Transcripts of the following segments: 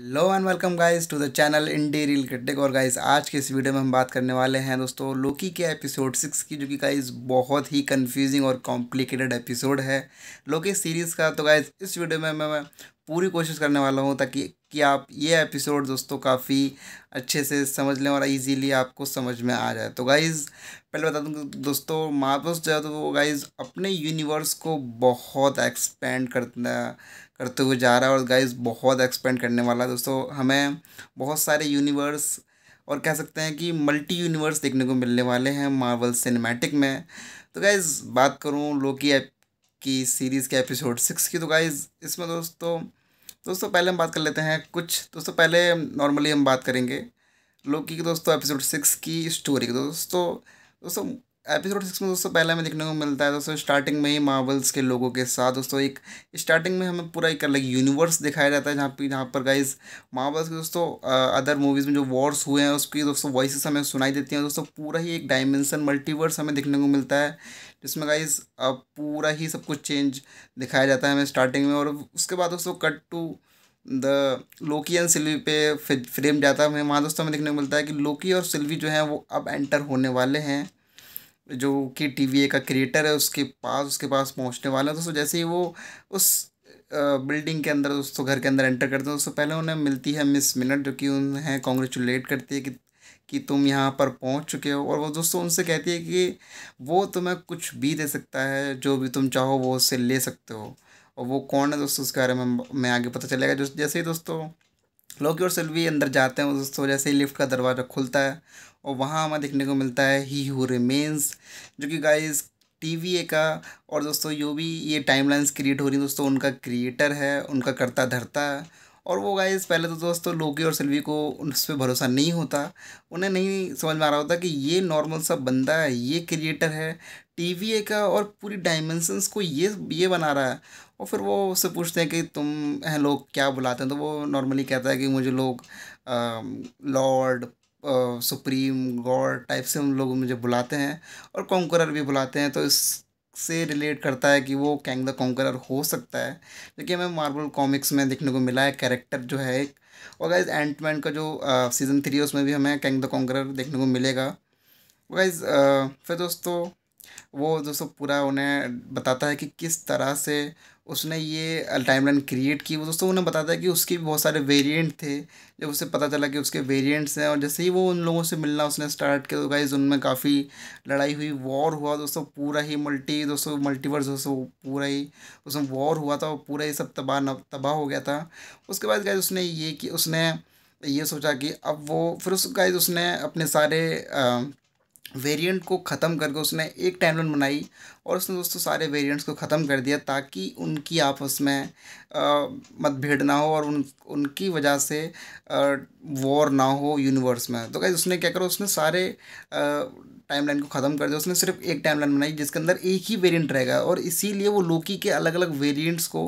low and welcome guys to the channel Indie Reel Critic और guys आज के इस वीडियो में हम बात करने वाले हैं दोस्तों लोकी के एपिसोड सिक्स की जो कि गाइस बहुत ही कंफ्यूजिंग और कॉम्प्लिकेटेड एपिसोड है लोकी सीरीज़ का तो गाइस इस वीडियो में मैं पूरी कोशिश करने वाला हूँ ताकि कि आप ये एपिसोड दोस्तों काफ़ी अच्छे से समझ लें और इजीली आपको समझ में आ जाए तो गाइज़ पहले बता दूँ दोस्तों मार्वल्स जो है तो वो गाइज़ अपने यूनिवर्स को बहुत एक्सपेंड करना करते हुए जा रहा है और गाइज़ बहुत एक्सपेंड करने वाला है दोस्तों हमें बहुत सारे यूनिवर्स और कह सकते हैं कि मल्टी यूनिवर्स देखने को मिलने वाले हैं मार्वल सिनेमैटिक में तो गाइज़ बात करूँ लोकी की सीरीज़ के एपिसोड सिक्स की तो गाइज़ इसमें दोस्तों दोस्तों पहले हम बात कर लेते हैं कुछ दोस्तों पहले नॉर्मली हम बात करेंगे लोकी की दोस्तों एपिसोड सिक्स की स्टोरी की दोस्तों दोस्तों एपिसोड सिक्स में दोस्तों पहले हमें देखने को मिलता है दोस्तों स्टार्टिंग में ही मार्वल्स के लोगों के साथ दोस्तों एक स्टार्टिंग में हमें पूरा एक अलग यूनिवर्स दिखाया जाता है जहाँ पे जहाँ पर गाइज मार्वल्स के दोस्तों अदर मूवीज़ में जो वॉर्स हुए हैं उसकी दोस्तों वॉइस हमें सुनाई देती हैं दोस्तों पूरा ही एक डायमेंसन मल्टीवर्स हमें देखने को मिलता है जिसमें गाइज पूरा ही सब कुछ चेंज दिखाया जाता है हमें स्टार्टिंग में और उसके बाद दोस्तों cut to the Loki and Sylvie पे फ्रेम जाता है हमें वहाँ दोस्तों हमें देखने को मिलता है कि लोकी और सिल्वी जो हैं वो अब एंटर होने वाले हैं जो कि टी का क्रिएटर है उसके पास उसके पास पहुँचने वाले हैं दोस्तों जैसे ही वो उस बिल्डिंग के अंदर दोस्तों घर के अंदर एंटर करते हैं दोस्तों पहले उन्हें मिलती है मिस मिनट जो कि उन्हें कॉन्ग्रेचुलेट करती है कि कि तुम यहाँ पर पहुँच चुके हो और वो दोस्तों उनसे कहती है कि वो तुम्हें कुछ भी दे सकता है जो भी तुम चाहो वो उससे ले सकते हो और वो कौन है दोस्तों उसके बारे में मैं आगे पता चलेगा जो जैसे ही दोस्तों लोकी और सेल्वी अंदर जाते हैं दोस्तों जैसे ही लिफ्ट का दरवाज़ा खुलता है और वहाँ हमें देखने को मिलता है ही हु रिमेन्स जो कि गाइस टीवीए का और दोस्तों यो भी ये टाइमलाइंस क्रिएट हो रही दोस्तों उनका क्रिएटर है उनका करता धरता है और वो गाइज पहले तो दोस्तों लोकी और सिल्वी को उस पर भरोसा नहीं होता उन्हें नहीं समझ में आ रहा होता कि ये नॉर्मल सा बंदा है ये क्रिएटर है वी का और पूरी डायमेंशंस को ये ये बना रहा है और फिर वो उससे पूछते हैं कि तुम हैं लोग क्या बुलाते हैं तो वो नॉर्मली कहता है कि मुझे लोग लॉर्ड सुप्रीम गॉड टाइप से उन लोग मुझे बुलाते हैं और कॉन्करर भी बुलाते हैं तो इस से रिलेट करता है कि वो कैंग द कॉन्करर हो सकता है क्योंकि हमें मार्बल कॉमिक्स में देखने को मिला है कैरेक्टर जो है एक और गाइज एंटमैन का जो सीज़न थ्री है उसमें भी हमें कैंग द कॉन्करर देखने को मिलेगा गाइज फिर दोस्तों वो दोस्तों पूरा उन्हें बताता है कि किस तरह से उसने ये टाइमलाइन क्रिएट की वो दोस्तों उन्हें बताता है कि उसके भी बहुत सारे वेरिएंट थे जब उसे पता चला कि उसके वेरिएंट्स हैं और जैसे ही वो उन लोगों से मिलना उसने स्टार्ट किया तो गाइज उनमें काफ़ी लड़ाई हुई वॉर हुआ दोस्तों पूरा ही मल्टी दोस्तों मल्टीवर्स दोस्तों पूरा ही उसमें वॉर हुआ था और पूरा ही सब तबाह तबाह हो गया था उसके बाद गाइज उसने ये कि उसने ये सोचा कि अब वो फिर उस गाइज उसने अपने सारे आ, वेरिएंट को ख़त्म करके उसने एक टाइमलाइन बनाई और उसने दोस्तों सारे वेरिएंट्स को ख़त्म कर दिया ताकि उनकी आपस में मतभेद ना हो और उन उनकी वजह से वॉर ना हो यूनिवर्स में तो कैसे उसने क्या करो उसने सारे टाइमलाइन को ख़त्म कर दिया उसने सिर्फ एक टाइमलाइन बनाई जिसके अंदर एक ही वेरिएंट रहेगा और इसीलिए वो लोकी के अलग अलग वेरिएंट्स को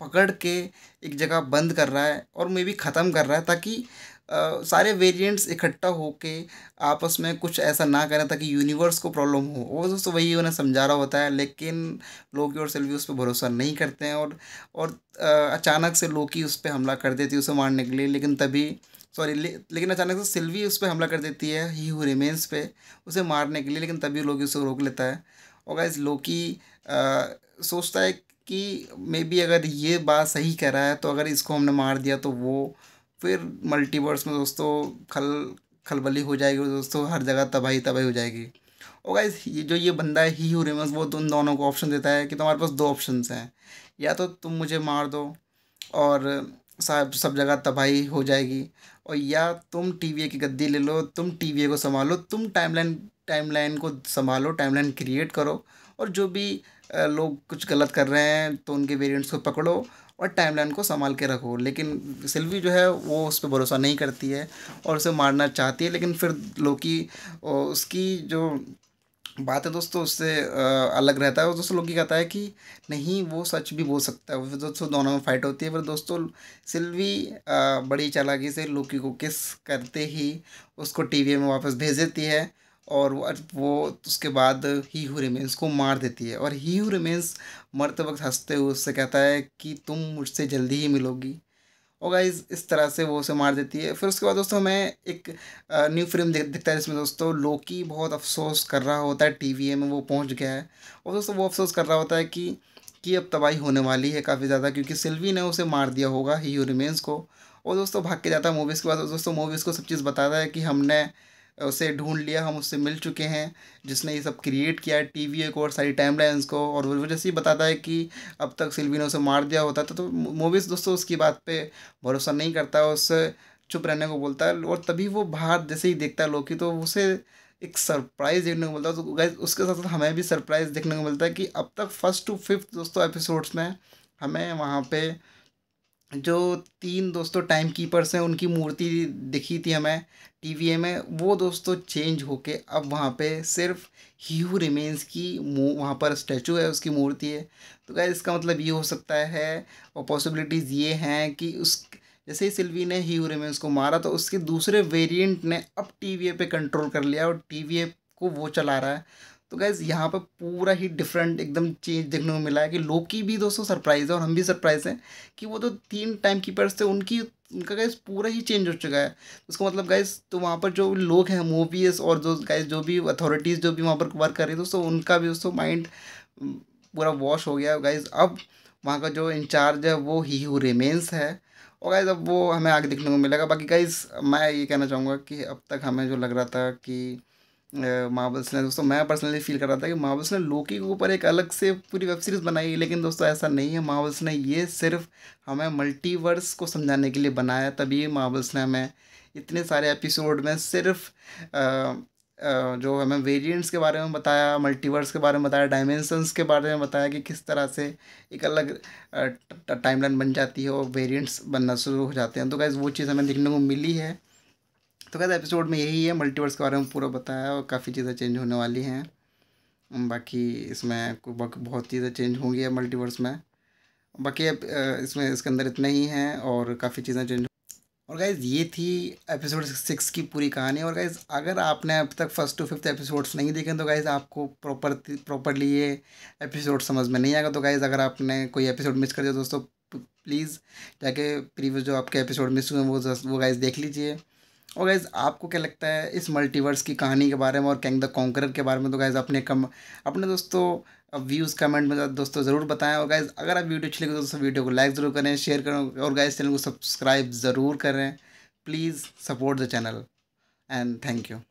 पकड़ के एक जगह बंद कर रहा है और मे भी ख़त्म कर रहा है ताकि सारे वेरिएंट्स इकट्ठा होके आपस में कुछ ऐसा ना करें ताकि यूनिवर्स को प्रॉब्लम हो वो दोस्तों वही उन्हें समझा रहा होता है लेकिन लोकी और सेल्वी उस पर भरोसा नहीं करते हैं और और अचानक से लोकी उस पर हमला कर देती है उसे मारने के लिए लेकिन तभी सॉरी ले, लेकिन अचानक से सिल्वी उस पर हमला कर देती है ही हु रिमेन्स पे उसे मारने के लिए लेकिन तभी लोकी उसे रोक लेता है और गाइज लोकी सोचता है कि मे बी अगर ये बात सही कह रहा है तो अगर इसको हमने मार दिया तो वो फिर मल्टीवर्स में दोस्तों खल खलबली हो जाएगी दोस्तों हर जगह तबाही तबाही हो जाएगी और गाइज ये जो ये बंदा है ही रेमस वो उन दोनों को ऑप्शन देता है कि तुम्हारे पास दो ऑप्शन हैं या तो तुम मुझे मार दो और सब सब जगह तबाही हो जाएगी और या तुम टी की गद्दी ले लो तुम टी को संभालो तुम टाइमलाइन टाइमलाइन को संभालो टाइमलाइन क्रिएट करो और जो भी लोग कुछ गलत कर रहे हैं तो उनके वेरिएंट्स को पकड़ो और टाइमलाइन को संभाल के रखो लेकिन सिल्वी जो है वो उस पर भरोसा नहीं करती है और उसे मारना चाहती है लेकिन फिर लोकी उसकी जो बात है दोस्तों उससे अलग रहता है और दोस्तों लोकी कहता है कि नहीं वो सच भी बोल सकता है फिर दोस्तों दोनों में फाइट होती है पर दोस्तों सिल्वी बड़ी चालाकी से लोकी को किस करते ही उसको टीवी में वापस भेज देती है और वो उसके बाद ही हु रिमेंस को मार देती है और ही हु रिमेंस मरते वक्त हंसते हुए उससे कहता है कि तुम मुझसे जल्दी ही मिलोगी और गाइज इस तरह से वो उसे मार देती है फिर उसके बाद दोस्तों हमें एक न्यू फिल्म देख दिखता है जिसमें दोस्तों लोकी बहुत अफसोस कर रहा होता है टी में वो पहुँच गया है और दोस्तों वो अफसोस कर रहा होता है कि कि अब तबाही होने वाली है काफ़ी ज़्यादा क्योंकि सिल्वी ने उसे मार दिया होगा ही रिमेन्स को और दोस्तों भाग के जाता है मूवीज़ के बाद दोस्तों मूवीज़ को सब चीज़ बताता है कि हमने उसे ढूंढ लिया हम उससे मिल चुके हैं जिसने ये सब क्रिएट किया है टी को और सारी टाइम को और वो जैसे ही बताता है कि अब तक सिल्वी ने उसे मार दिया होता था तो मूवीज़ दोस्तों उसकी बात पे भरोसा नहीं करता उससे चुप रहने को बोलता है और तभी वो बाहर जैसे ही देखता है लोकी तो उसे एक सरप्राइज़ देखने को मिलता है तो उसके साथ साथ हमें भी सरप्राइज़ देखने को मिलता है कि अब तक फर्स्ट टू फिफ्थ दोस्तों एपिसोड्स में हमें वहाँ पर जो तीन दोस्तों टाइम कीपर्स हैं उनकी मूर्ति दिखी थी हमें टीवीए में वो दोस्तों चेंज होके अब वहाँ पे सिर्फ हीयू रिमेन्स की वहाँ पर स्टैचू है उसकी मूर्ति है तो क्या इसका मतलब ये हो सकता है और पॉसिबिलिटीज़ ये हैं कि उस जैसे ही सिल्वी ने ही रिमेन्स को मारा तो उसके दूसरे वेरिएंट ने अब टी पे कंट्रोल कर लिया और टी को वो चला रहा है तो गैज़ यहाँ पर पूरा ही डिफरेंट एकदम चेंज देखने को मिला है कि लोकी भी दोस्तों सरप्राइज़ है और हम भी सरप्राइज हैं कि वो जो तो तीन टाइम कीपर्स थे उनकी उनका गैस पूरा ही चेंज हो चुका है उसका मतलब गैस तो वहाँ पर जो लोग हैं मूवीज़ और जो गैस जो भी अथॉरिटीज़ जो भी वहाँ पर वर्क कर रही है दोस्तों उनका भी दोस्तों माइंड पूरा वॉश हो गया गैस अब वहाँ का जो इंचार्ज है वो ही हु रिमेंस है और गाइज अब वो हमें आगे देखने को मिलेगा बाकी गाइज मैं ये कहना चाहूँगा कि अब तक हमें जो लग रहा था कि मार्वल्स ने दोस्तों मैं पर्सनली फील कर रहा था कि मार्वल्स ने लोकी के ऊपर एक अलग से पूरी वेब सीरीज़ बनाई लेकिन दोस्तों ऐसा नहीं है मार्वल्स ने ये सिर्फ हमें मल्टीवर्स को समझाने के लिए बनाया तभी मार्वल्स ने हमें इतने सारे एपिसोड में सिर्फ आ, आ, जो हमें वेरिएंट्स के बारे में बताया मल्टीवर्स के बारे में बताया डायमेंशंस के बारे में बताया कि किस तरह से एक अलग टाइमलाइन बन जाती है और वेरिएंट्स बनना शुरू हो जाते हैं तो गैस वो चीज़ हमें देखने को मिली है तो कहते एपिसोड में यही है मल्टीवर्स के बारे में पूरा बताया और काफ़ी चीज़ें चेंज होने वाली हैं बाकी इसमें बहुत चीज़ें चेंज होंगी है मल्टीवर्स में बाकी अब इसमें इसके अंदर इतना ही है और काफ़ी चीज़ें चेंज और गाइज ये थी एपिसोड सिक्स की पूरी कहानी और गाइज अगर आपने अब तक फर्स्ट टू फिफ्थ एपिसोड्स नहीं देखे तो गाइज आपको प्रॉपर प्रॉपरली ये एपिसोड समझ में नहीं आएगा तो गाइज अगर आपने कोई एपिसोड मिस कर दिया दोस्तों प्लीज़ जाके प्रीवियस जो आपके एपिसोड मिस हुए वो वो गाइज देख लीजिए और गैज़ आपको क्या लगता है इस मल्टीवर्स की कहानी के बारे में और कैंग द कॉन्करर के बारे में तो गैज़ अपने कम अपने दोस्तों व्यूज़ कमेंट में दोस्तों ज़रूर बताएं और गैज़ अगर आप वीडियो अच्छी लगे तो दोस्तों वीडियो को लाइक ज़रूर करें शेयर करें और गैज़ चैनल को सब्सक्राइब ज़रूर करें please support the channel and thank you